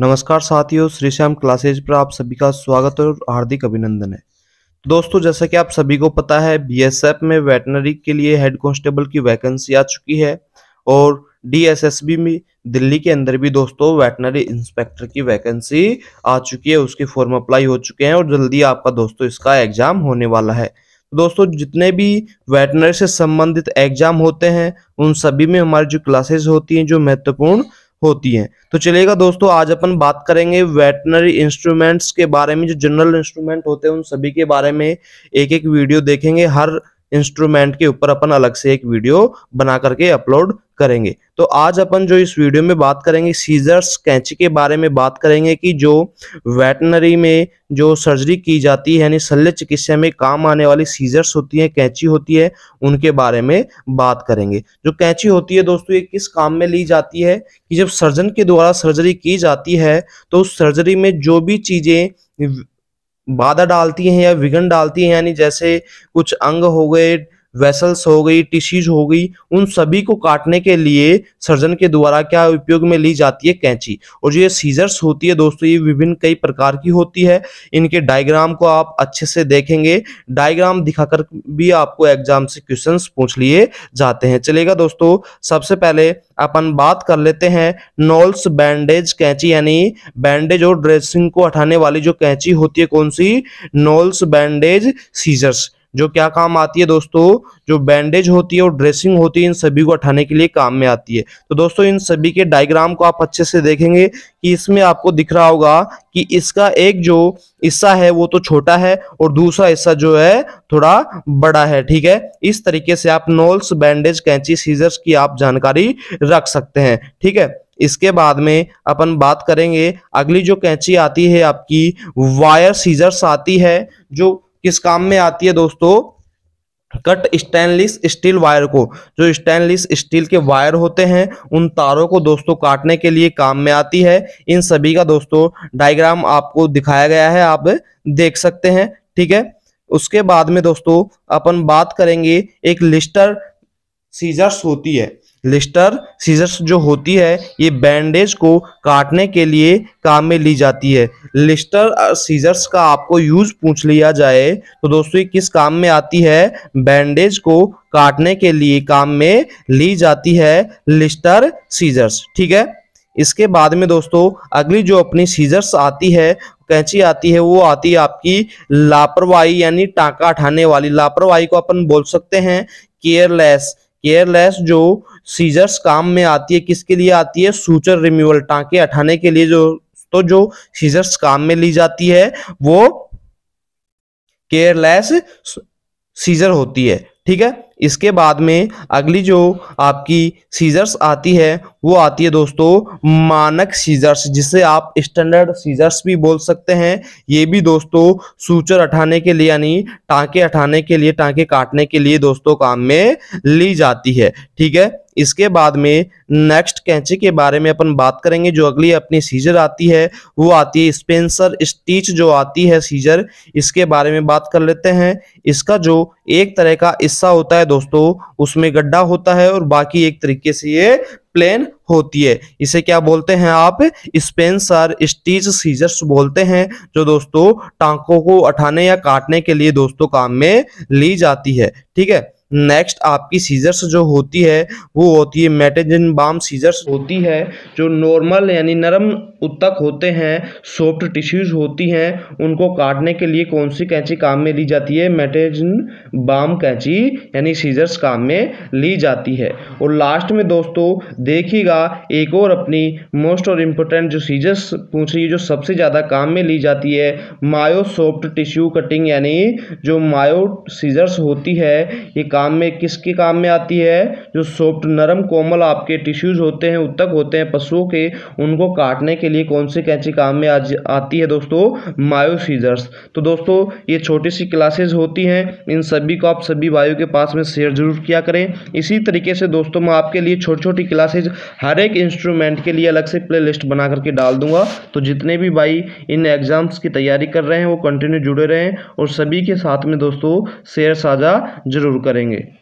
नमस्कार साथियों श्री श्याम क्लासेज पर आप सभी का स्वागत और हार्दिक अभिनंदन है तो दोस्तों जैसा कि आप सभी को पता है बीएसएफ में वेटनरी के लिए हेड कांस्टेबल की वैकेंसी आ चुकी है और डीएसएसबी में दिल्ली के अंदर भी दोस्तों वेटनरी इंस्पेक्टर की वैकेंसी आ चुकी है उसके फॉर्म अप्लाई हो चुके हैं और जल्दी आपका दोस्तों इसका एग्जाम होने वाला है तो दोस्तों जितने भी वेटनरी से संबंधित एग्जाम होते हैं उन सभी में हमारी जो क्लासेज होती हैं जो महत्वपूर्ण होती हैं तो चलेगा दोस्तों आज अपन बात करेंगे वेटनरी इंस्ट्रूमेंट्स के बारे में जो जनरल इंस्ट्रूमेंट होते हैं उन सभी के बारे में एक एक वीडियो देखेंगे हर इंस्ट्रूमेंट के ऊपर अपन अलग से एक वीडियो बना करके अपलोड करेंगे तो आज अपन जो इस वीडियो में बात करेंगे सीजर्स कैंची के बारे में बात करेंगे कि जो वेटनरी में जो सर्जरी की जाती है यानी शल्य चिकित्सा में काम आने वाली सीजर्स होती है कैंची होती है उनके बारे में बात करेंगे जो कैंची होती है दोस्तों ये किस काम में ली जाती है कि जब सर्जन के द्वारा सर्जरी की जाती है तो उस सर्जरी में जो भी चीज़ें बाधा डालती हैं या विघन डालती हैं यानी जैसे कुछ अंग हो गए वेसल्स हो गई टिश्यूज हो गई उन सभी को काटने के लिए सर्जन के द्वारा क्या उपयोग में ली जाती है कैंची और जो ये सीजर्स होती है दोस्तों ये विभिन्न कई प्रकार की होती है इनके डायग्राम को आप अच्छे से देखेंगे डायग्राम दिखाकर भी आपको एग्जाम से क्वेश्चन पूछ लिए जाते हैं चलेगा दोस्तों सबसे पहले अपन बात कर लेते हैं नॉल्स बैंडेज कैंची यानी बैंडेज और ड्रेसिंग को हटाने वाली जो कैंची होती है कौन सी नॉल्स बैंडेज सीजर्स जो क्या काम आती है दोस्तों जो बैंडेज होती है और ड्रेसिंग होती है इन सभी को उठाने के लिए काम में आती है तो दोस्तों इन सभी के डायग्राम को आप अच्छे से देखेंगे कि इसमें आपको दिख रहा होगा कि इसका एक जो हिस्सा है वो तो छोटा है और दूसरा हिस्सा जो है थोड़ा बड़ा है ठीक है इस तरीके से आप नोल्स बैंडेज कैंची सीजर्स की आप जानकारी रख सकते हैं ठीक है इसके बाद में अपन बात करेंगे अगली जो कैंची आती है आपकी वायर सीजर्स आती है जो किस काम में आती है दोस्तों कट स्टेनलेस स्टील वायर को जो स्टेनलेस स्टील के वायर होते हैं उन तारों को दोस्तों काटने के लिए काम में आती है इन सभी का दोस्तों डायग्राम आपको दिखाया गया है आप देख सकते हैं ठीक है उसके बाद में दोस्तों अपन बात करेंगे एक लिस्टर सीजर्स होती है लिस्टर सीजर्स जो होती है ये बैंडेज को काटने के लिए काम में ली जाती है लिस्टर सीजर्स का आपको यूज पूछ लिया जाए तो दोस्तों ये किस काम में आती है बैंडेज को काटने के लिए काम में ली जाती है लिस्टर सीजर्स ठीक है इसके बाद में दोस्तों अगली जो अपनी सीजर्स आती है कैंची आती है वो आती है आपकी लापरवाही यानी टाका उठाने वाली लापरवाही को अपन बोल सकते हैं केयरलेस केयरलेस जो सीजर्स काम में आती है किसके लिए आती है सूचर रिम्यूवल टांके हटाने के लिए जो तो जो सीजर्स काम में ली जाती है वो केयरलेस सीजर होती है ठीक है इसके बाद में अगली जो आपकी सीजर्स आती है वो आती है दोस्तों मानक सीजर्स जिसे आप स्टैंडर्ड सीजर्स भी बोल सकते हैं ये भी दोस्तों सूचर हटाने के लिए यानी टांके हटाने के लिए टांके काटने के लिए दोस्तों काम में ली जाती है ठीक है इसके बाद में नेक्स्ट कैंची के बारे में अपन बात करेंगे जो अगली अपनी सीजर आती है वो आती है स्पेंसर स्टीच जो आती है सीजर इसके बारे में बात कर लेते हैं इसका जो एक तरह का हिस्सा होता है दोस्तों उसमें गड्ढा होता है और बाकी एक तरीके से ये प्लेन होती है इसे क्या बोलते हैं आप स्पेंस और स्टीच सीजर्स बोलते हैं जो दोस्तों टांकों को उठाने या काटने के लिए दोस्तों काम में ली जाती है ठीक है नेक्स्ट आपकी सीजर्स जो होती है वो होती है मेटेजन बाम सीजर्स होती है जो नॉर्मल यानी नरम उत्तक होते हैं सॉफ्ट टिश्यूज होती हैं उनको काटने के लिए कौन सी कैंची काम में ली जाती है मेटेजिन बाम कैंची यानी सीजर्स काम में ली जाती है और लास्ट में दोस्तों देखिएगा एक और अपनी मोस्ट और इम्पोर्टेंट जो सीजर्स पूछ रही है जो सबसे ज़्यादा काम में ली जाती है मायो सॉफ्ट टिश्यू कटिंग यानी जो मायो सीजर्स होती है ये काम काम में किसके काम में आती है जो सॉफ्ट नरम कोमल आपके टिश्यूज होते हैं उत्तक होते हैं पशुओं के उनको काटने के लिए कौन सी कैंची काम में आज आती है दोस्तों मायोसीजर्स तो दोस्तों ये छोटी सी क्लासेज होती हैं इन सभी को आप सभी भाइयों के पास में शेयर जरूर किया करें इसी तरीके से दोस्तों मैं आपके लिए छोटी छोटी क्लासेज हर एक इंस्ट्रूमेंट के लिए अलग से प्ले लिस्ट बना करके डाल दूंगा तो जितने भी भाई इन एग्ज़ाम्स की तैयारी कर रहे हैं वो कंटिन्यू जुड़े रहें और सभी के साथ में दोस्तों शेयर साझा जरूर करेंगे करेंगे